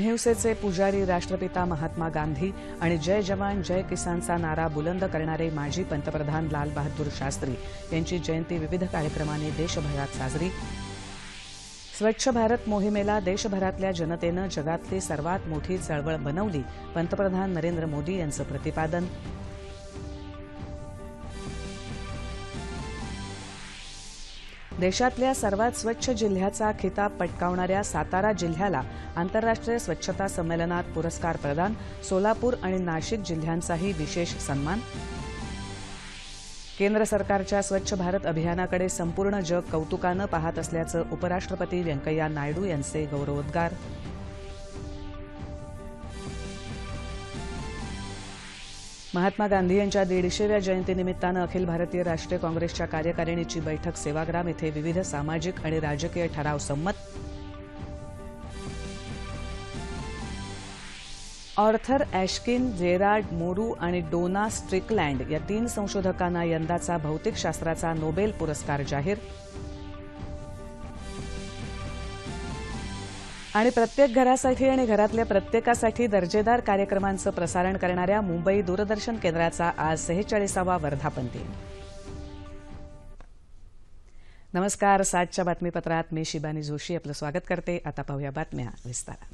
अहिंसेचे पुजारी राष्ट्रपिता महात्मा गांधी आणि जय जवान जय किसानचा नारा बुलंद करणारे माजी पंतप्रधान लालबहादूर शास्त्री यांची जयंती विविध कार्यक्रमांनी देशभरात साजरी स्वच्छ भारत मोहिमेला देशभरातल्या जनतेनं जगातली सर्वात मोठी चळवळ बनवली पंतप्रधान नरेंद्र मोदी यांचं प्रतिपादन देशातल्या सर्वात स्वच्छ जिल्ह्याचा खिताब पटकावणाऱ्या सातारा जिल्ह्याला आंतरराष्ट्रीय स्वच्छता संमेलनात पुरस्कार प्रदान सोलापूर आणि नाशिक जिल्ह्यांचाही विशेष सन्मान केंद्र सरकारच्या स्वच्छ भारत अभियानाकडे संपूर्ण जग कौतुकानं पाहत असल्याचं उपराष्ट्रपती व्यंकय्या नायडू यांचे गौरवोद्गार महात्मा गांधी यांच्या दीडशेव्या जयंतीनिमित्तानं अखिल भारतीय राष्ट्रीय काँग्रेसच्या कार्यकारिणीची बैठक सेवाग्राम इथं विविध सामाजिक आणि राजकीय ठराव संमत ऑर्थर एशकिन, जेराड मोरू आणि डोना स्ट्रिकलँड या तीन संशोधकांना यंदाचा भौतिकशास्त्राचा नोबेल पुरस्कार जाहीर आणि प्रत्येक घरासाठी आणि घरातल्या प्रत्येकासाठी दर्जेदार कार्यक्रमांचं प्रसारण करणाऱ्या मुंबई दूरदर्शन केंद्राचा आज सेहेचाळीसावा वर्धापन दिन नमस्कार सातच्या बातमीपत्रात मी शिबानी जोशी आपलं स्वागत करते आता पाहूया बातम्या विस्तारात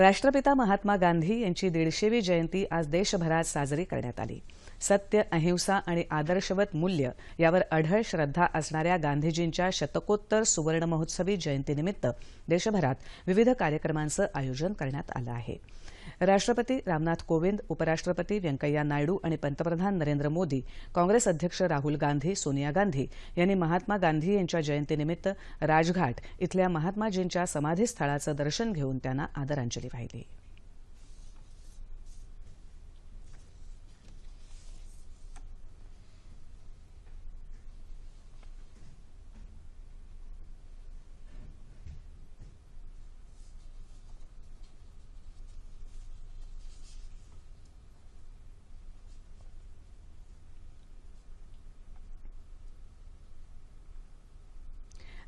राष्ट्रपिता महात्मा गांधी यांची दीडशेवी जयंती आज देशभरात साजरी करण्यात आली सत्य अहिंसा आणि आदर्शवत मूल्य यावर अढळ श्रद्धा असणाऱ्या गांधीजींच्या शतकोत्तर सुवर्ण महोत्सवी जयंतीनिमित्त देशभरात विविध कार्यक्रमांचं आयोजन करण्यात आलं आहे राष्ट्रपती रामनाथ कोविंद उपराष्ट्रपती व्यंकय्या नायडू आणि पंतप्रधान नरेंद्र मोदी काँग्रेस अध्यक्ष राहुल गांधी सोनिया गांधी यांनी महात्मा गांधी यांच्या जयंतीनिमित्त राजघाट इथल्या महात्माजींच्या समाधीस्थळाचं दर्शन घेऊन त्यांना आदरांजली वाहिली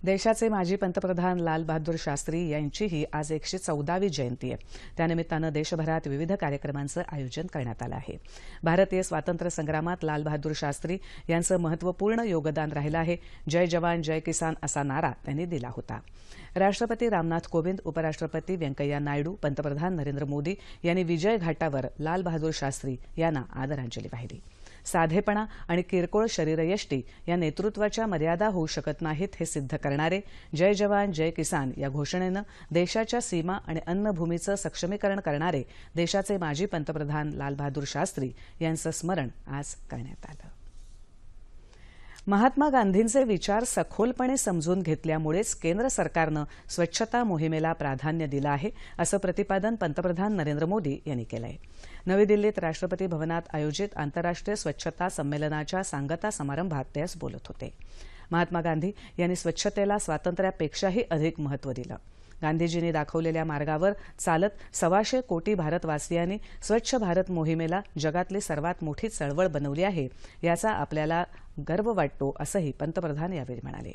देशाचे माजी पंतप्रधान बहादूर शास्त्री यांचीही आज एकशे चौदावी जयंती आहे त्यानिमित्तानं देशभरात विविध कार्यक्रमांचं आयोजन करण्यात आलं आहे भारतीय स्वातंत्र्य संग्रामात लालबहादूर शास्त्री यांचं महत्वपूर्ण योगदान राहिलं आहे जय जवान जय किसान असा नारा त्यांनी दिला होता राष्ट्रपती रामनाथ कोविंद उपराष्ट्रपती व्यंकय्या नायडू पंतप्रधान नरेंद्र मोदी यांनी विजय घाटावर लालबहादूर शास्त्री यांना आदरांजली वाहिली साधेपणा आणि किरकोळ शरीरयष्टी या नेतृत्वाच्या मर्यादा होऊ शकत नाहीत हे सिद्ध करणारे जय जवान जय किसान या घोषणेनं देशाच्या सीमा आणि अन्नभूमीचं सक्षमीकरण करणारे देशाचे माजी पंतप्रधान लालबहादूर शास्त्री यांचं स्मरण आज करण्यात आलं महात्मा गांधींचे विचार सखोलपणे समजून घेतल्यामुळेच केंद्र सरकारनं स्वच्छता मोहिमेला प्राधान्य दिलं आहे असं प्रतिपादन पंतप्रधान नरेंद्र मोदी यांनी केलं आहे नवी दिल्लीत राष्ट्रपती भवनात आयोजित आंतरराष्ट्रीय स्वच्छता संमेलनाच्या सांगता समारंभात ते आज बोलत होते महात्मा गांधी यांनी स्वच्छतेला स्वातंत्र्यापेक्षाही अधिक महत्त्व दिलं गांधीजींनी दाखवलेल्या मार्गावर चालत सव्वाशे कोटी भारतवासियांनी स्वच्छ भारत मोहिमेला जगातली सर्वात मोठी चळवळ बनवली आहे याचा आपल्याला गर्व वाटतो असंही पंतप्रधान यावेळी म्हणाले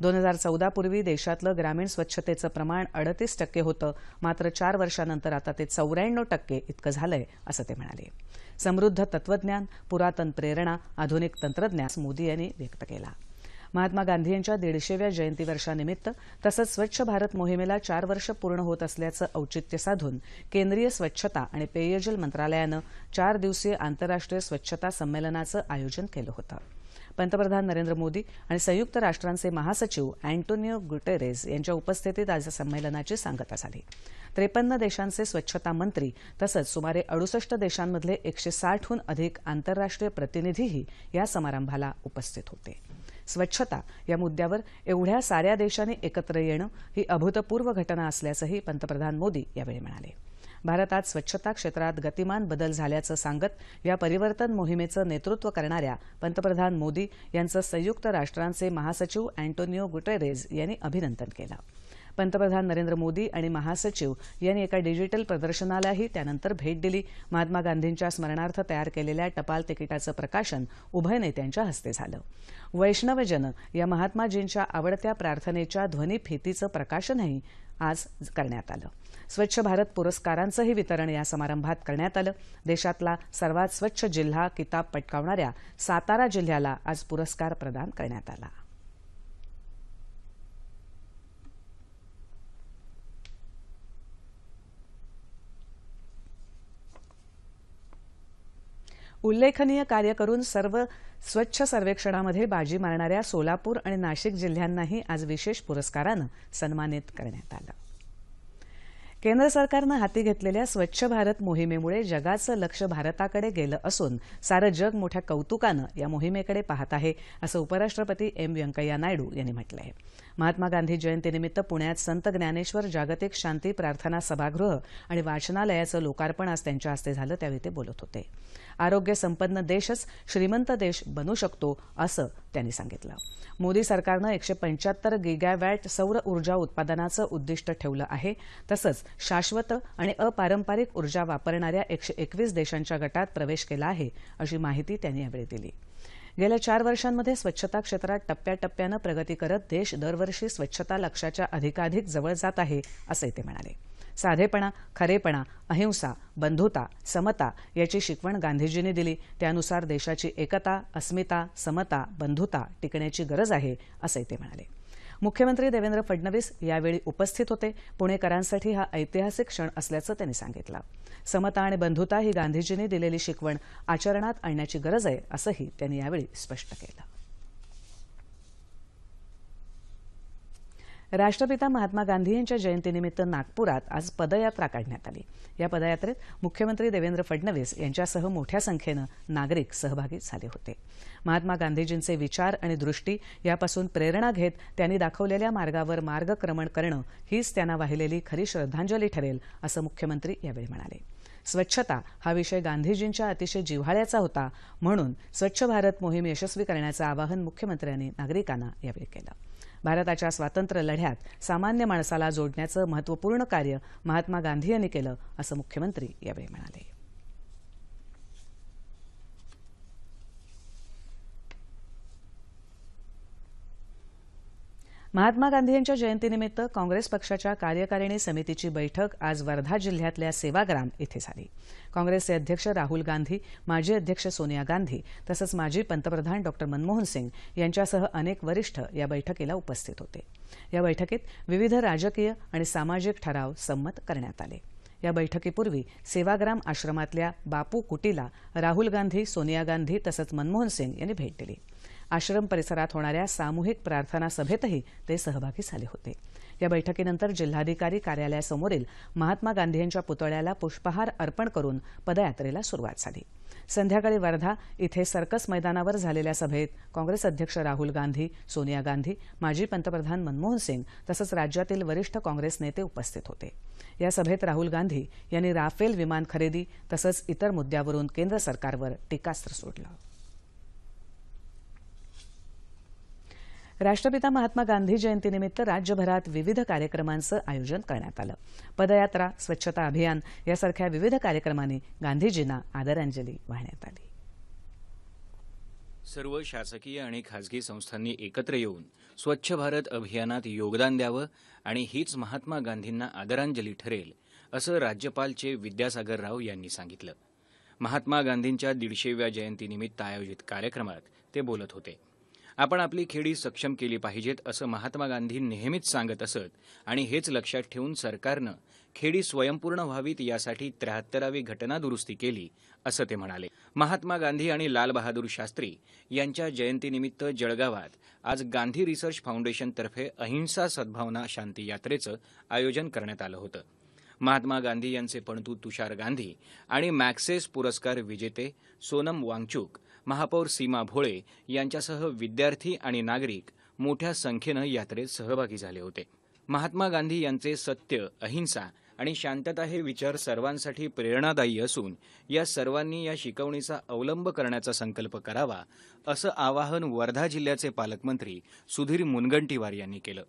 दोन हजार चौदापूर्वी पूर्वी देशातलं ग्रामीण स्वच्छतेचं प्रमाण अडतीस टक्के होतं मात्र चार वर्षानंतर आता ते चौऱ्याण्णव टक्के इतकं झालंय असं ते म्हणाले समृद्ध तत्वज्ञान पुरातन प्रेरणा आधुनिक तंत्रज्ञान मोदी यांनी व्यक्त केला महात्मा गांधी यांच्या दीडशेव्या जयंती वर्षानिमित्त तसंच स्वच्छ भारत मोहिमेला चार वर्ष पूर्ण होत असल्याचं औचित्य साधून केंद्रीय स्वच्छता आणि पेयजल मंत्रालयानं चार दिवसीय आंतरराष्ट्रीय स्वच्छता संमेलनाचं आयोजन केलं होतं पंतप्रधान नरेंद्र मोदी आणि संयुक्त राष्ट्रांचे महासचिव अँटोनिओ गुटेरेस यांच्या उपस्थितीत आज या संमेलनाची सांगता झाली त्रेपन्न देशांचे स्वच्छता मंत्री तसंच सुमारे अडुसष्ट देशांमधले एकशे साठहून अधिक आंतरराष्ट्रीय प्रतिनिधीही या समारंभाला उपस्थित होते स्वच्छता या मुद्द्यावर एवढ्या साऱ्या देशांनी एकत्र येणं ही अभूतपूर्व घटना असल्याचंही पंतप्रधान मोदी यावेळी म्हणाले भारतात स्वच्छता क्षेत्रात गतिमान बदल झाल्याचं सांगत या परिवर्तन मोहिमेचं नेतृत्व करणाऱ्या पंतप्रधान मोदी यांचं संयुक्त राष्ट्रांचे महासचिव अँटोनिओ गुटेरेज यांनी अभिनंदन केलं पंतप्रधान नरेंद्र मोदी आणि महासचिव यांनी एका डिजिटल प्रदर्शनालाही त्यानंतर भेट दिली महात्मा गांधींच्या स्मरणार्थ तयार केलेल्या टपाल तिकिटाचं प्रकाशन उभय नेत्यांच्या हस्ते झालं वैष्णवजन या महात्माजींच्या आवडत्या प्रार्थनेच्या ध्वनीफितीचं प्रकाशनही आज करण्यात आलं स्वच्छ भारत पुरस्कारांचंही वितरण या समारंभात करण्यात आलं देशातला सर्वात स्वच्छ जिल्हा किताब पटकावणाऱ्या सातारा जिल्ह्याला आज पुरस्कार प्रदान करण्यात आला उल्लेखनीय कार्य करून सर्व स्वच्छ सर्वेक्षणामध्ये बाजी मारणाऱ्या सोलापूर आणि नाशिक जिल्ह्यांनाही आज विशेष पुरस्कारानं सन्मानित करण्यात आलं केंद्र सरकारनं हाती घेतलेल्या स्वच्छ भारत मोहिमेमुळे जगाचं लक्ष भारताकडे गेलं असून सारं जग मोठ्या कौतुकानं या मोहिमेकडे पाहत आहे असं उपराष्ट्रपती एम व्यंकय्या नायडू यांनी म्हटलं आहे महात्मा गांधी जयंतीनिमित्त पुण्यात संत ज्ञानेश्वर जागतिक शांती प्रार्थना सभागृह आणि वाचनालयाचं लोकार्पण आज त्यांच्या हस्ते झालं त्यावेळी ते बोलत होते आरोग्य संपन्न देशच श्रीमंत देश बनू शकतो असं त्यांनी सांगितलं मोदी सरकारनं एकशे पंच्याहत्तर गिगॅवॅट सौर ऊर्जा उत्पादनाचं उद्दिष्ट ठेवलं आहे तसंच शाश्वत आणि अपारंपरिक ऊर्जा वापरणाऱ्या एकशे एकवीस देशांच्या गटात प्रवेश केला आहे अशी माहिती त्यांनी यावेळी दिली गेल्या चार वर्षांमध्ये स्वच्छता क्षेत्रात टप्प्याटप्प्यानं प्रगती करत देश दरवर्षी स्वच्छता लक्ष्याच्या अधिकाधिक जवळ जात आहे असंही ते म्हणाले साधेपणा खरेपणा अहिंसा बंधुता समता याची शिकवण गांधीजींनी दिली त्यानुसार देशाची एकता अस्मिता समता बंधुता टिकण्याची गरज आहे असंही ते म्हणाले मुख्यमंत्री देवेंद्र फडणवीस यावेळी उपस्थित होते पुणेकरांसाठी हा ऐतिहासिक क्षण असल्याचं त्यांनी सांगितलं समता आणि बंधुता ही गांधीजींनी दिलेली शिकवण आचरणात आणण्याची गरज आहे असंही त्यांनी यावेळी स्पष्ट केलं राष्ट्रपिता महात्मा गांधी यांच्या जयंतीनिमित्त नागपुरात आज पदयात्रा काढण्यात आली या पदयात्रेत मुख्यमंत्री देवेंद्र फडणवीस यांच्यासह मोठ्या संख्येनं नागरिक सहभागी झाले होते महात्मा गांधीजींचे विचार आणि दृष्टी यापासून प्रेरणा घेत त्यांनी दाखवलेल्या मार्गावर मार्गक्रमण करणं हीच त्यांना वाहिलेली खरी श्रद्धांजली ठरेल असं मुख्यमंत्री यावेळी म्हणाले स्वच्छता हा विषय गांधीजींच्या अतिशय जिव्हाळ्याचा होता म्हणून स्वच्छ भारत मोहीम यशस्वी करण्याचं आवाहन मुख्यमंत्र्यांनी नागरिकांना यावेळी केलं भारताच्या स्वातंत्र्य लढ्यात सामान्य माणसाला जोडण्याचं महत्वपूर्ण कार्य महात्मा गांधी यांनी केलं असं मुख्यमंत्री यावेळी म्हणाले महात्मा गांधी यांच्या जयंतीनिमित्त काँग्रेस पक्षाच्या कार्यकारिणी समितीची बैठक आज वर्धा जिल्ह्यातल्या सेवाग्राम इथं झाली काँग्रेसचे अध्यक्ष राहुल गांधी माजी अध्यक्ष सोनिया गांधी तसंच माजी पंतप्रधान डॉक्टर मनमोहन सिंग यांच्यासह अनेक वरिष्ठ या बैठकीला उपस्थित होते या बैठकीत विविध राजकीय आणि सामाजिक ठराव संमत करण्यात आले या बैठकीपूर्वी सेवाग्राम आश्रमातल्या बापू कुटीला राहुल गांधी सोनिया गांधी तसंच मनमोहन सिंग यांनी भेट दिली आश्रम परिसरात होणाऱ्या सामूहिक प्रार्थना सभेतही ते सहभागी झाले होते या बैठकीनंतर जिल्हाधिकारी कार्यालयासमोरील महात्मा गांधी यांच्या पुतळ्याला पुष्पहार अर्पण करून पदयात्रेला सुरुवात झाली संध्याकाळी वर्धा इथे सर्कस मैदानावर झालेल्या सभेत काँग्रेस अध्यक्ष राहुल गांधी सोनिया गांधी माजी पंतप्रधान मनमोहन सिंग तसंच राज्यातील वरिष्ठ काँग्रेस नेते उपस्थित होते या सभेत राहुल गांधी यांनी राफेल विमान खरेदी तसंच इतर मुद्द्यावरून केंद्र सरकारवर टीकास्त्र सोडलं राष्ट्रपिता महात्मा गांधी जयंतीनिमित्त राज्यभरात विविध कार्यक्रमांचं आयोजन करण्यात आलं पदयात्रा स्वच्छता अभियान यासारख्या विविध कार्यक्रमांनी गांधीजींना आदरांजली वाहण्यात आली सर्व शासकीय आणि खाजगी संस्थांनी एकत्र येऊन स्वच्छ भारत अभियानात योगदान द्यावं आणि हीच महात्मा गांधींना आदरांजली ठरेल असं राज्यपाल चे विद्यासागर राव यांनी सांगितलं महात्मा गांधींच्या दीडशेव्या जयंतीनिमित्त आयोजित कार्यक्रमात ते बोलत होते आपण आपली खेडी सक्षम केली पाहिजेत असं महात्मा गांधी नेहमीच सांगत असत आणि हेच लक्षात ठेवून सरकारनं खेडी स्वयंपूर्ण व्हावीत यासाठी त्र्याहत्तरावी घटना दुरुस्ती केली असं ते म्हणाले महात्मा गांधी आणि लालबहादूर शास्त्री यांच्या जयंतीनिमित्त जळगावात आज गांधी रिसर्च फाउंडेशनतर्फे अहिंसा सद्भावना शांती यात्रेचं आयोजन करण्यात आलं होतं महात्मा गांधी यांचे पणतू तुषार गांधी आणि मॅक्सेस पुरस्कार विजेते सोनम वांगचूक महापौर सीमा भोळे यांच्यासह विद्यार्थी आणि नागरिक मोठ्या संख्येनं यात्रेत सहभागी झाले होते महात्मा गांधी यांचे सत्य अहिंसा आणि शांतता हे विचार सर्वांसाठी प्रेरणादायी असून या सर्वांनी या शिकवणीचा अवलंब करण्याचा संकल्प करावा असं आवाहन वर्धा जिल्ह्याचे पालकमंत्री सुधीर मुनगंटीवार यांनी केलं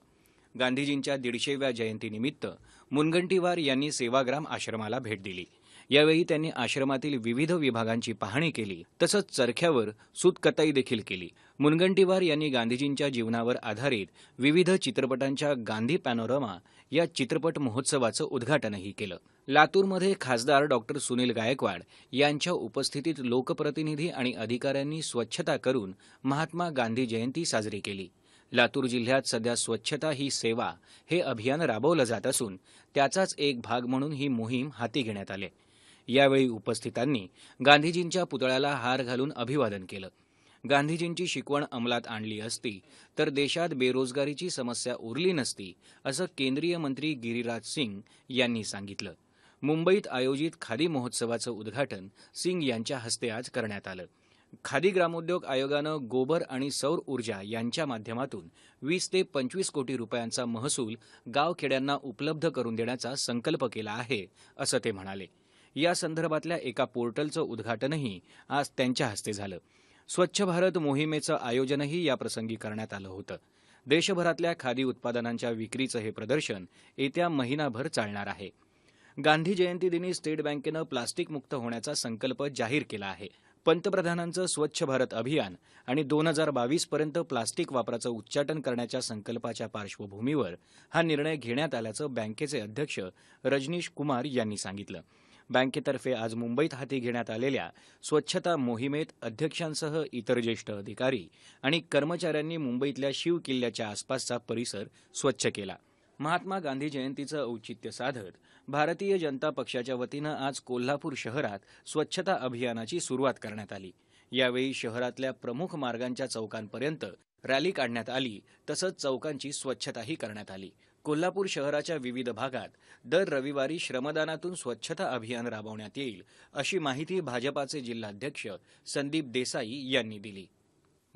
गांधीजींच्या दीडशेव्या जयंतीनिमित्त मुनगंटीवार यांनी सेवाग्राम आश्रमाला भेट दिली यावेळी त्यांनी आश्रमातील विविध विभागांची पाहणी केली तसंच चरख्यावर सुतकताई देखील केली मुनगंटीवार यांनी गांधीजींच्या जीवनावर आधारित विविध चित्रपटांच्या गांधी पॅनोरमा या चित्रपट महोत्सवाचं उद्घाटनही केलं लातूरमध्ये खासदार डॉक्टर सुनील गायकवाड यांच्या उपस्थितीत लोकप्रतिनिधी आणि अधिकाऱ्यांनी स्वच्छता करून महात्मा गांधी जयंती साजरी केली लातूर जिल्ह्यात सध्या स्वच्छता ही सेवा हे अभियान राबवलं जात असून त्याचाच एक भाग म्हणून ही मोहीम हाती घेण्यात आली यावेळी उपस्थितांनी गांधीजींच्या पुतळ्याला हार घालून अभिवादन केलं गांधीजींची शिकवण अंमलात आणली असती तर देशात बेरोजगारीची समस्या उरली नसती असं केंद्रीय मंत्री गिरीराज सिंग यांनी सांगितलं मुंबईत आयोजित खादी महोत्सवाचं उद्घाटन सिंग यांच्या हस्ते आज करण्यात आलं खादी ग्रामोद्योग आयोगानं गोबर आणि सौर ऊर्जा यांच्या माध्यमातून वीस ते पंचवीस कोटी रुपयांचा महसूल गावखेड्यांना उपलब्ध करून देण्याचा संकल्प केला आहे असं ते म्हणाले यासंदर्भातल्या एका पोर्टलचं उद्घाटनही आज त्यांच्या हस्ते झालं स्वच्छ भारत मोहिमेचं आयोजनही याप्रसंगी करण्यात आलं होतं देशभरातल्या खादी उत्पादनांच्या विक्रीचं हे प्रदर्शन येत्या महिनाभर चालणार आहे गांधी जयंती दिनी स्टेट बँकेनं प्लास्टिकमुक्त होण्याचा संकल्प जाहीर केला आहे पंतप्रधानांचं स्वच्छ भारत अभियान आणि दोन हजार बावीसपर्यंत प्लास्टिक वापराचं उच्चाटन करण्याच्या संकल्पाच्या पार्श्वभूमीवर हा निर्णय घेण्यात आल्याचं बँकेचे अध्यक्ष रजनीश कुमार यांनी सांगितलं बँकेतर्फे आज मुंबईत हाती घेण्यात आलेल्या स्वच्छता मोहिमेत अध्यक्षांसह इतर ज्येष्ठ अधिकारी आणि कर्मचाऱ्यांनी मुंबईतल्या शिव किल्ल्याच्या आसपासचा परिसर स्वच्छ केला महात्मा गांधी जयंतीचं औचित्य साधत भारतीय जनता पक्षाच्या वतीनं आज कोल्हापूर शहरात स्वच्छता अभियानाची सुरुवात करण्यात आली यावेळी शहरातल्या प्रमुख मार्गांच्या चौकांपर्यंत रॅली काढण्यात आली तसंच चौकांची स्वच्छताही करण्यात आली कोल्हापूर शहराच्या विविध भागात दर रविवारी श्रमदानातून स्वच्छता अभियान राबवण्यात येईल अशी माहिती भाजपाचे जिल्हाध्यक्ष संदीप देसाई यांनी दिली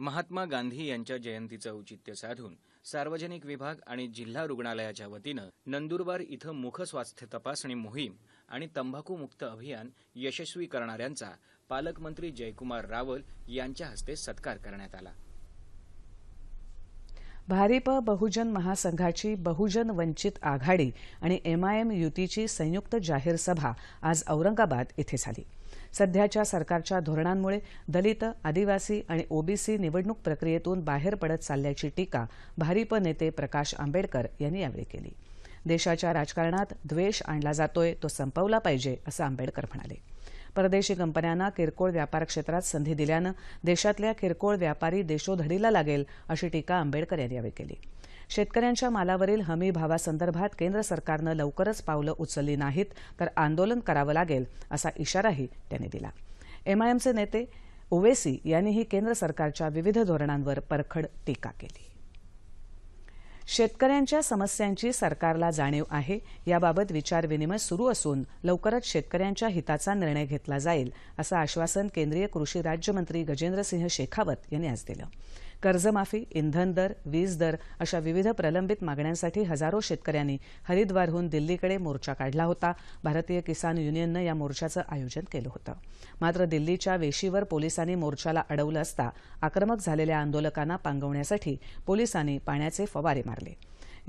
महात्मा गांधी यांच्या जयंतीचं औचित्य साधून सार्वजनिक विभाग आणि जिल्हा रुग्णालयाच्या वतीनं नंदुरबार इथं मुखस्वास्थ्य तपासणी मोहीम आणि तंबाखूमुक्त अभियान यशस्वी करणाऱ्यांचा पालकमंत्री जयकुमार रावल यांच्या हस्ते सत्कार करण्यात आला भारिप बहुजन महासंघाची बहुजन वंचित आघाडी आणि एमआयएम युतीची संयुक्त जाहीर सभा आज औरंगाबाद इथे झाली सध्याच्या सरकारच्या धोरणांमुळे दलित आदिवासी आणि ओबीसी निवडणूक प्रक्रियेतून बाहेर पडत चालल्याची टीका भारिप नेते प्रकाश आंबेडकर यांनी यावेळी केली देशाच्या राजकारणात द्वेष आणला जातोय तो संपवला पाहिजे असं आंबेडकर म्हणाले परदेशी कंपन्यांना किरकोळ व्यापार क्षेत्रात संधी दिल्यानं देशातल्या किरकोळ व्यापारी देशोधडीला लागेल अशी टीका आंबेडकर यांनी यावेळी केली शेतकऱ्यांच्या मालावरील हमी भावासंदर्भात केंद्र सरकारनं लवकरच पावलं उचलली नाहीत तर आंदोलन करावं लागेल असा इशाराही त्यांनी दिला एमआयएमचे नेते ओवेसी यांनीही केंद्र सरकारच्या विविध धोरणांवर परखड टीका केली शेतकऱ्यांच्या समस्यांची सरकारला जाणीव आहे याबाबत विचारविनिमय सुरू असून लवकरच शेतकऱ्यांच्या हिताचा निर्णय घेतला जाईल असं आश्वासन केंद्रीय कृषी राज्यमंत्री गजेंद्रसिंह शेखावत यांनी आज दिलं कर्जमाफी इंधन दर वीज दर अशा विविध प्रलंबित मागण्यांसाठी हजारो शेतकऱ्यांनी हरिद्वारहून दिल्लीकडे मोर्चा काढला होता भारतीय किसान युनियननं या मोर्चाचं आयोजन केलं होतं मात्र दिल्लीच्या वेशीवर पोलिसांनी मोर्चाला अडवलं असता आक्रमक झालेल्या आंदोलकांना पांगवण्यासाठी पोलिसांनी पाण्याचे फवारे मारले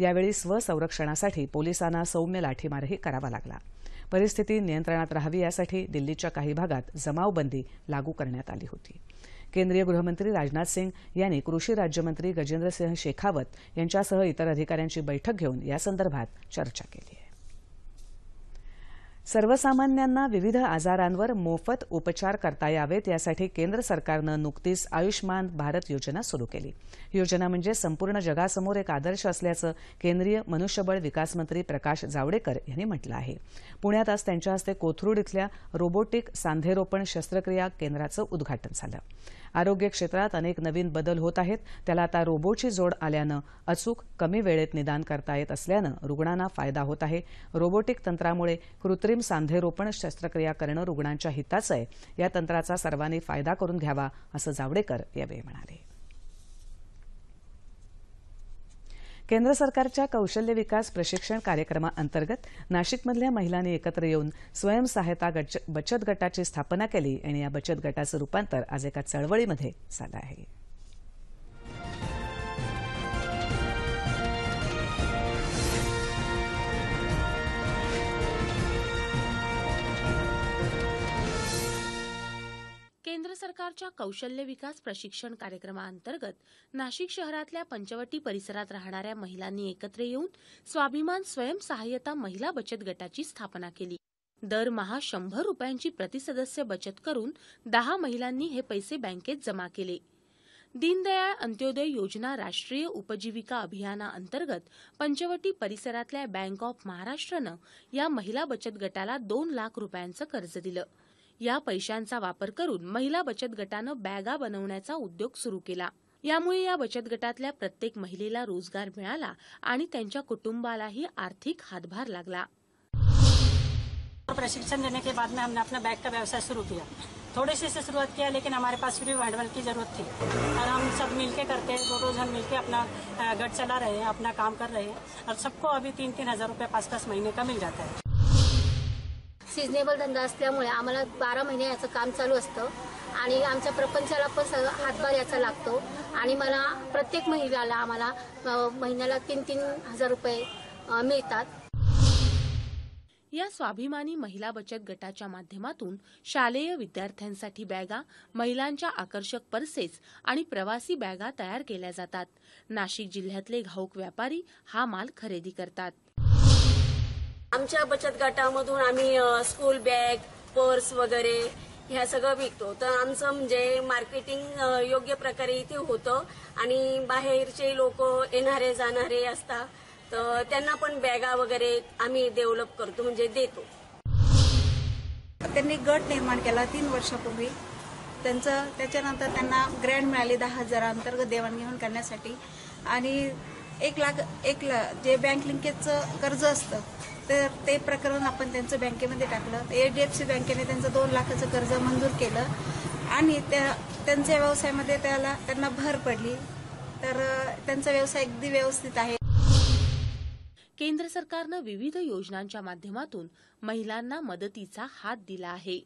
यावेळी स्वसंरक्षणासाठी पोलिसांना सौम्य लाठीमारही करावा लागला परिस्थिती नियंत्रणात राहावी यासाठी दिल्लीच्या काही भागात जमावबंदी लागू करण्यात आली होती केंद्रीय गृहमंत्री राजनाथ सिंग यांनी कृषी राज्यमंत्री गजेंद्रसिंह शेखावत यांच्यासह इतर अधिकाऱ्यांची बैठक घेऊन यासंदर्भात चर्चा केली आहे सर्वसामान्यांना विविध आजारांवर मोफत उपचार करता यावेत यासाठी केंद्र सरकारनं नुकतीच आयुष्मान भारत योजना सुरू केली योजना म्हणजे संपूर्ण जगासमोर एक आदर्श असल्याचं केंद्रीय मनुष्यबळ विकास मंत्री प्रकाश जावडेकर यांनी म्हटलं आहे पुण्यात आज त्यांच्या हस्ते कोथरूड इथल्या रोबोटिक सांधेरोपण शस्त्रक्रिया केंद्राचं उद्घाटन झालं आरोग्य क्षेत्रात अनेक नवीन बदल होत आहेत त्याला आता रोबोटची जोड आल्यानं अचूक कमी वेळेत निदान करता येत असल्यानं रुग्णांना फायदा होत आहे रोबोटिक तंत्रामुळे कृत्रिम सांधेरोपण शस्त्रक्रिया करणं रुग्णांच्या हिताचं आहे या तंत्राचा सर्वांनी फायदा करून घ्यावा असं जावडेकर यावेळी म्हणाले केंद्र सरकारच्या कौशल्य विकास प्रशिक्षण कार्यक्रमाअंतर्गत नाशिकमधल्या महिलांनी एकत्र येऊन स्वयंसहायता बचत गटाची स्थापना केली आणि या बचत गटाचं रुपांतर आज एका चळवळीमध्ये झालं आहे केंद्र सरकारच्या कौशल्य विकास प्रशिक्षण कार्यक्रमाअंतर्गत नाशिक शहरातल्या पंचवटी परिसरात राहणाऱ्या महिलांनी एकत्र येऊन स्वाभिमान स्वयंसहाय्यता महिला बचत गटाची स्थापना केली दरमहा शंभर रुपयांची प्रतिसदस्य बचत करून दहा महिलांनी हे पैसे बँकेत जमा केले दीनदयाळ अंत्योदय योजना राष्ट्रीय उपजीविका अभियानाअंतर्गत पंचवटी परिसरातल्या बँक ऑफ महाराष्ट्रनं या महिला बचत गटाला दोन लाख रुपयांचं कर्ज दिलं या पैशांचा वापर करून महिला बचत गटानं बॅगा बनवण्याचा उद्योग सुरू केला यामुळे या बचत गटातल्या प्रत्येक महिलेला रोजगार मिळाला आणि त्यांच्या कुटुंबालाही आर्थिक हातभार लागला प्रशिक्षण देने के बाद में हमने अपना बैग का व्यवसाय शुरू किया थोड़े से से शुरुआत किया लेकिन हमारे पास भी भांडवल की जरूरत थी और हम सब मिलके करते हैं दो रोज हम मिलके अपना गट चला रहे हैं अपना काम कर रहे हैं और सबको अभी तीन तीन हजार रुपये पाच पाच महीने का मिल जाता है सिजनेबल धंदा असल्यामुळे आम्हाला बारा महिने याचं काम चालू असतं आणि आमच्या प्रपंचाला पण हातभार याचा लागतो आणि मला प्रत्येक महिलाला आम्हाला महिन्याला तीन तीन हजार रुपये मिळतात या स्वाभिमानी महिला बचत गटाच्या माध्यमातून शालेय विद्यार्थ्यांसाठी बॅगा महिलांच्या आकर्षक पर्सेस आणि प्रवासी बॅगा तयार केल्या जातात नाशिक जिल्ह्यातले घाऊक व्यापारी हा माल खरेदी करतात आमच्या बचत गटामधून आम्ही स्कूल बॅग पर्स वगैरे ह्या सगळं विकतो तर आमचं म्हणजे मार्केटिंग योग्य प्रकारे इथे होतं आणि बाहेरचे लोक येणारे जाणारे असतात तर त्यांना पण बॅगा वगैरे आम्ही डेव्हलप करतो म्हणजे देतो त्यांनी गट निर्माण केला तीन वर्षापूर्वी त्यांचं त्याच्यानंतर त्यांना ग्रँड मिळाली दहा अंतर्गत देवाणघेवाण करण्यासाठी आणि एक लाख एक लाख जे बँक लिंकेजचं कर्ज असतं तर ते प्रकरण आपण त्यांचं बँकेमध्ये टाकलं एच डी एफ सी बँकेने त्यांचं दोन लाखाचं कर्ज मंजूर केलं आणि त्या त्यांच्या व्यवसायामध्ये त्याला त्यांना भर पडली तर त्यांचा व्यवसाय अगदी व्यवस्थित आहे केंद्र सरकारनं विविध योजनांच्या माध्यमातून महिलांना मदतीचा हात दिला आहे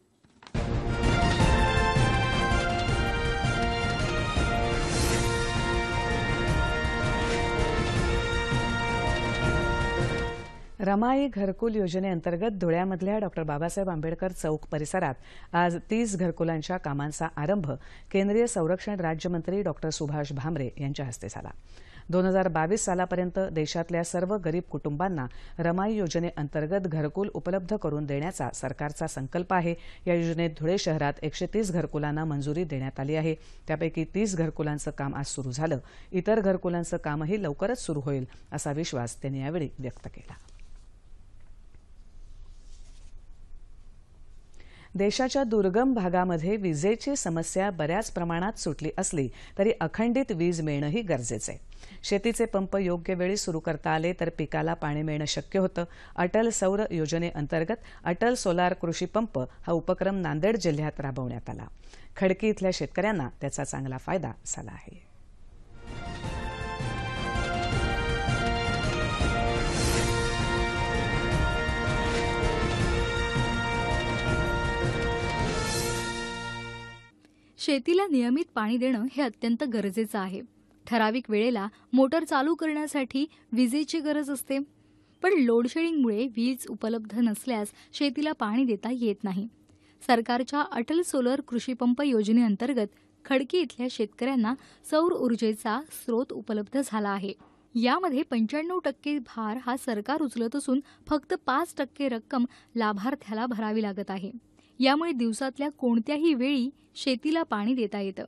रमाई घरकुल योजनेअंतर्गत धुळ्यामधल्या डॉक्टर बाबासाहेब आंबेडकर चौक परिसरात आज तीस घरकुलांच्या कामांचा आरंभ केंद्रीय संरक्षण राज्यमंत्री डॉक्टर सुभाष भामरे यांच्या हस्ते झाला दोन हजार बावीस सालापर्यंत देशातल्या सर्व गरीब कुटुंबांना रमाई योजनेअंतर्गत घरकुल उपलब्ध करून देण्याचा सरकारचा संकल्प आहे या योजनेत धुळे शहरात एकशे तीस घरकुलांना मंजुरी देण्यात आली आहे त्यापैकी तीस घरकुलांचं काम आज सुरू झालं इतर घरकुलांचं कामही लवकरच सुरू होईल असा विश्वास त्यांनी यावेळी व्यक्त केला देशाच्या दुर्गम भागामध्ये विजेची समस्या बऱ्याच प्रमाणात सुटली असली तरी अखंडित वीज मिळणंही गरजेचं आहे शेतीचे पंप योग्य वेळी सुरू करता आले तर पिकाला पाणी मिळणं शक्य होतं अटल सौर योजनेअंतर्गत अटल सोलार कृषी पंप हा उपक्रम नांदेड जिल्ह्यात राबवण्यात आला खडकी इथल्या शेतकऱ्यांना त्याचा चांगला फायदा झाला आहे शेतीला नियमित पाणी देणं हे अत्यंत गरजेचं आहे ठराविक वेळेला मोटर चालू करण्यासाठी विजेची गरज असते पण लोडशेडिंगमुळे वीज उपलब्ध नसल्यास शेतीला पाणी देता येत नाही सरकारच्या अटल सोलर कृषीपंप योजनेअंतर्गत खडकी इथल्या शेतकऱ्यांना सौर ऊर्जेचा स्रोत उपलब्ध झाला आहे यामध्ये पंच्याण्णव टक्के भार हा सरकार उचलत असून फक्त पाच टक्के रक्कम लाभार्थ्याला भरावी लागत आहे यामुळे दिवसातल्या कोणत्याही वेळी शेतीला पाणी देता येतं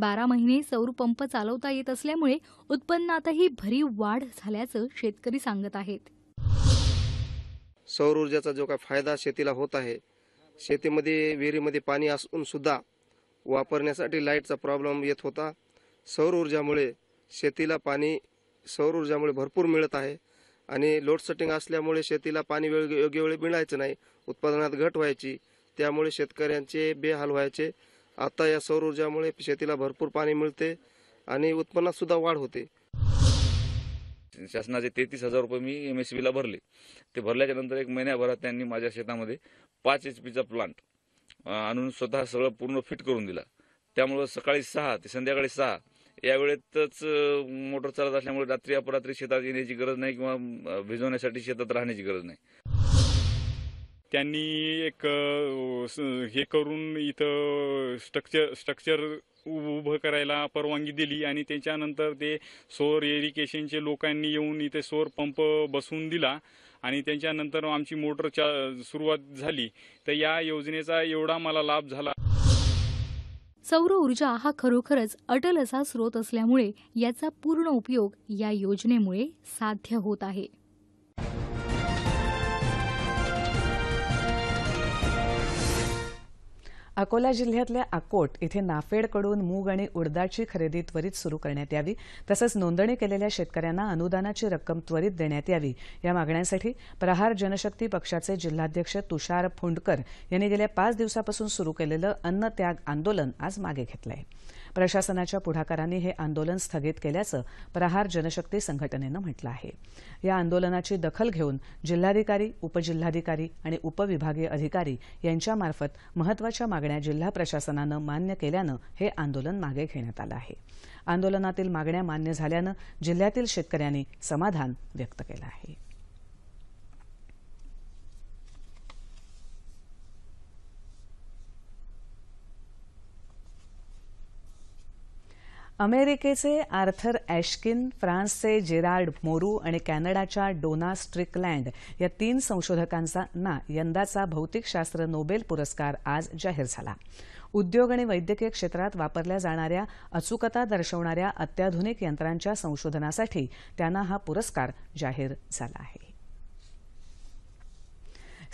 बारा महिने सौरपंप चालवता येत असल्यामुळे उत्पन्नातही भरी वाढ झाल्याचं शेतकरी सांगत आहेत सौर ऊर्जेचा जो काय फायदा शेतीला होत आहे शेतीमध्ये विहिरीमध्ये पाणी असून सुद्धा वापरण्यासाठी लाईटचा प्रॉब्लेम येत होता सौर ऊर्जामुळे शेतीला पाणी सौर ऊर्जामुळे भरपूर मिळत आहे आणि लोड सेटिंग असल्यामुळे शेतीला पाणी योग्य वेळी मिळायचं नाही उत्पादनात घट व्हायची त्यामुळे शेतकऱ्यांचे बेहाल व्हायचे आता या सौर ऊर्जामुळे शेतीला भरपूर पाणी मिळते आणि उत्पन्नात सुद्धा वाढ होते शासनाचे तेहतीस हजार रुपये मी एम एस बीला भरले ते भरल्याच्या नंतर एक महिन्याभरात त्यांनी माझ्या शेतामध्ये पाच एच पीचा प्लांट आणून स्वतः सगळं पूर्ण फिट करून दिला त्यामुळे सकाळी सहा ते संध्याकाळी सहा या वेळेतच मोटर चालत असल्यामुळे रात्री अपरात्री शेतात येण्याची गरज नाही किंवा भिजवण्यासाठी शेतात राहण्याची गरज नाही त्यांनी एक हे करून इथं स्ट्रक्चर स्ट्रक्चर उभं करायला परवानगी दिली आणि त्याच्यानंतर ते सौर एरिकेशनचे लोकांनी येऊन इथे सौर पंप बसवून दिला आणि त्याच्यानंतर आमची मोटर चा सुरुवात झाली तर या योजनेचा एवढा मला लाभ झाला सौर ऊर्जा हा खरोखरच अटल असा स्रोत असल्यामुळे याचा पूर्ण उपयोग या योजनेमुळे साध्य होत आहे अकोला जिल्ह्यातल्या अकोट इथे नाफेडकडून मूग आणि उडदाची खरेदी त्वरित सुरू करण्यात यावी तसंच नोंदणी केलेल्या शेतकऱ्यांना अनुदानाची रक्कम त्वरित देण्यात यावी या मागण्यांसाठी प्रहार जनशक्ती पक्षाचे जिल्हाध्यक्ष तुषार फुंडकर यांनी गेल्या पाच दिवसापासून सुरू केलेलं अन्न त्याग आंदोलन आज मागे घेतलं आहे प्रशासनाच्या पुढाकारांनी हे आंदोलन स्थगित केल्याचं प्रहार जनशक्ती संघटनेनं म्हटलं आहे या आंदोलनाची दखल घेऊन जिल्हाधिकारी उपजिल्हाधिकारी आणि उपविभागीय अधिकारी यांच्यामार्फत महत्वाच्या मागण्या जिल्हा प्रशासनानं मान्य केल्यानं हे आंदोलन मागे घेण्यात आलं आहे आंदोलनातील मागण्या मान्य झाल्यानं जिल्ह्यातील शेतकऱ्यांनी समाधान व्यक्त केलं आहे अमेरिकेचे आर्थर ॲशकिन फ्रान्सचे जेराल्ड मोरू आणि कॅनडाच्या डोना स्ट्रिकलँड या तीन संशोधकांचा ना यंदाचा भौतिकशास्त्र नोबेल पुरस्कार आज जाहीर झाला उद्योग आणि वैद्यकीय क्षेत्रात वापरल्या जाणाऱ्या अचूकता दर्शवणाऱ्या अत्याधुनिक यंत्रांच्या संशोधनासाठी त्यांना हा पुरस्कार जाहीर झाला आहे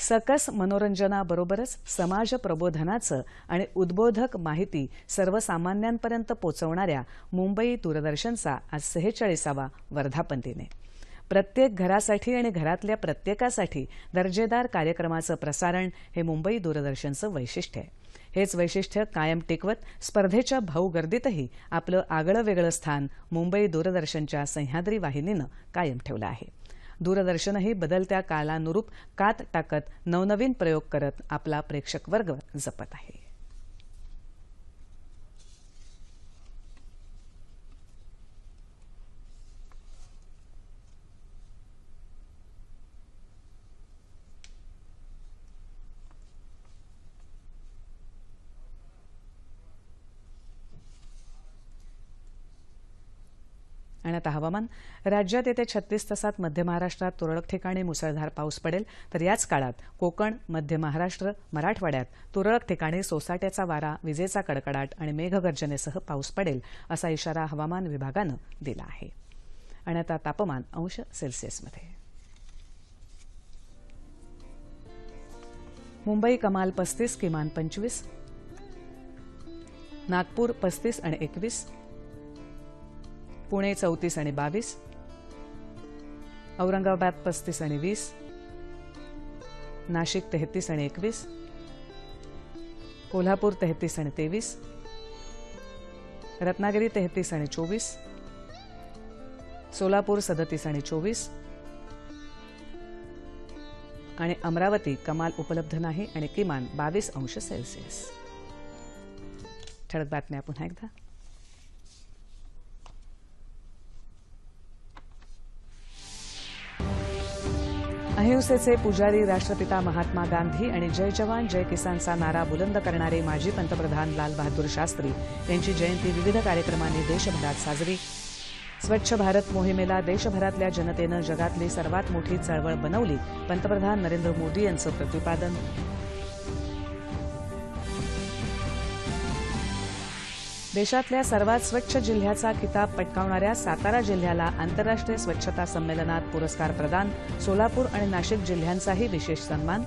सकस मनोरंजनाबरोबरच समाज प्रबोधनाचं आणि उद्बोधक माहिती सर्वसामान्यांपर्यंत पोचवणाऱ्या मुंबई दूरदर्शनचा आज सेहेचाळीसावा वर्धापन दिने प्रत्येक घरासाठी आणि घरातल्या प्रत्येकासाठी दर्जेदार कार्यक्रमाचं प्रसारण हे मुंबई दूरदर्शनचं वैशिष्ट्य आहे हेच वैशिष्ट्य कायम टिकवत स्पर्धेच्या भाऊगर्दीतही आपलं आगळं वेगळं स्थान मुंबई दूरदर्शनच्या सह्याद्री वाहिनीनं कायम ठेवलं आहे दूरदर्शनही बदलत्या कालानुरूप कात टाकत नवनवीन प्रयोग करत आपला प्रेक्षक प्रेक्षकवर्ग जपत आहे आणि आता हवामान राज्यात येत्या छत्तीस तासात मध्य महाराष्ट्रात तुरळक ठिकाणी मुसळधार पाऊस पडेल तर याच काळात कोकण मध्य महाराष्ट्र मराठवाड्यात तुरळक ठिकाणी सोसाट्याचा वारा विजेचा कडकडाट आणि मेघगर्जनेसह पाऊस पडेल असा इशारा हवामान विभागानं दिला आहे आणि आता तापमान अंश सेल्सिअसमध्ये मुंबई कमाल पस्तीस किमान पंचवीस नागपूर पस्तीस आणि एकवीस पुणे चौतीस आणि बावीस औरंगाबाद पस्तीस आणि वीस नाशिक तेहतीस आणि एकवीस कोल्हापूर तेहतीस आणि तेवीस रत्नागिरी तेहतीस आणि चोवीस सोलापूर सदतीस आणि चोवीस आणि अमरावती कमाल उपलब्ध नाही आणि किमान बावीस अंश सेल्सिअस ठळक बातम्या पुन्हा एकदा अहिंसेचे पुजारी राष्ट्रपिता महात्मा गांधी आणि जय जवान जय किसानचा नारा बुलंद करणारे माजी पंतप्रधान लालबहादूर शास्त्री यांची जयंती विविध कार्यक्रमांनी देशभरात साजरी स्वच्छ भारत मोहिमेला देशभरातल्या जनतेनं जगातली सर्वात मोठी चळवळ बनवली पंतप्रधान नरेंद्र मोदी यांचं प्रतिपादन देशातल्या सर्वात स्वच्छ जिल्ह्याचा किताब पटकावणाऱ्या सातारा जिल्ह्याला आंतरराष्ट्रीय स्वच्छता संमेलनात पुरस्कार प्रदान सोलापूर आणि नाशिक जिल्ह्यांचाही विशेष सन्मान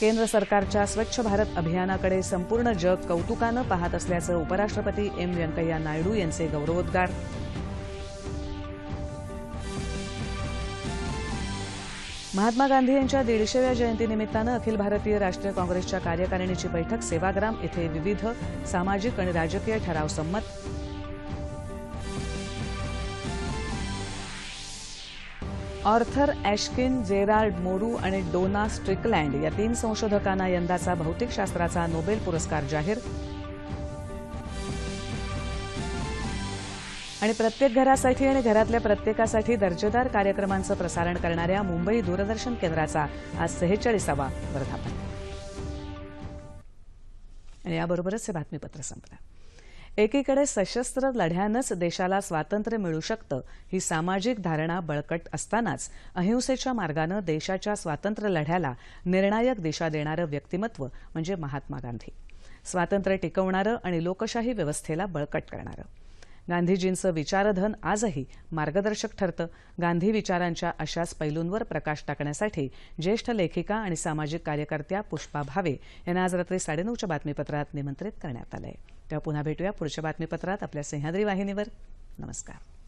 केंद्र सरकारच्या स्वच्छ भारत अभियानाकडे संपूर्ण जग कौतुकानं पाहत असल्याचं उपराष्ट्रपती एम व्यंकय्या नायडू यांचे गौरवोद्गार महात्मा गांधी यांच्या दीडशेव्या जयंतीनिमित्तानं अखिल भारतीय राष्ट्रीय काँग्रेसच्या कार्यकारिणीची बैठक सेवाग्राम इथे विविध सामाजिक आणि राजकीय ठराव संमत ऑर्थर ऍशकिन जेराल्ड मोरू आणि डोना स्ट्रिकलँड या तीन संशोधकांना यंदाचा भौतिकशास्त्राचा नोबेल पुरस्कार जाहीर आणि प्रत्येक घरासाठी आणि घरातल्या प्रत्येकासाठी दर्जेदार कार्यक्रमांचं प्रसारण करणाऱ्या मुंबई दूरदर्शन केंद्राचा आज सेहेचाळीसावा वर्धापन आणि याबरोबरच हे बातमीपत्र संपलं एकीकडे सशस्त्र लढ्यानंच देशाला स्वातंत्र्य मिळू शकतं ही सामाजिक धारणा बळकट असतानाच अहिंसेच्या मार्गानं देशाच्या स्वातंत्र्य लढ्याला निर्णायक दिशा देणारं व्यक्तिमत्व म्हणजे महात्मा गांधी स्वातंत्र्य टिकवणारं आणि लोकशाही व्यवस्थेला बळकट करणारं गांधीजींचं विचारधन आजही मार्गदर्शक ठरतं गांधी विचारांच्या अशाच पैलूंवर प्रकाश टाकण्यासाठी ज्येष्ठ लेखिका आणि सामाजिक कार्यकर्त्या पुष्पा भावे यांना आज रात्री साडेनऊच्या बातमीपत्रात निमंत्रित करण्यात आलं आहे तेव्हा पुन्हा भेटूया पुढच्या बातमीपत्रात आपल्या सह्याद्री वाहिनीवर नमस्कार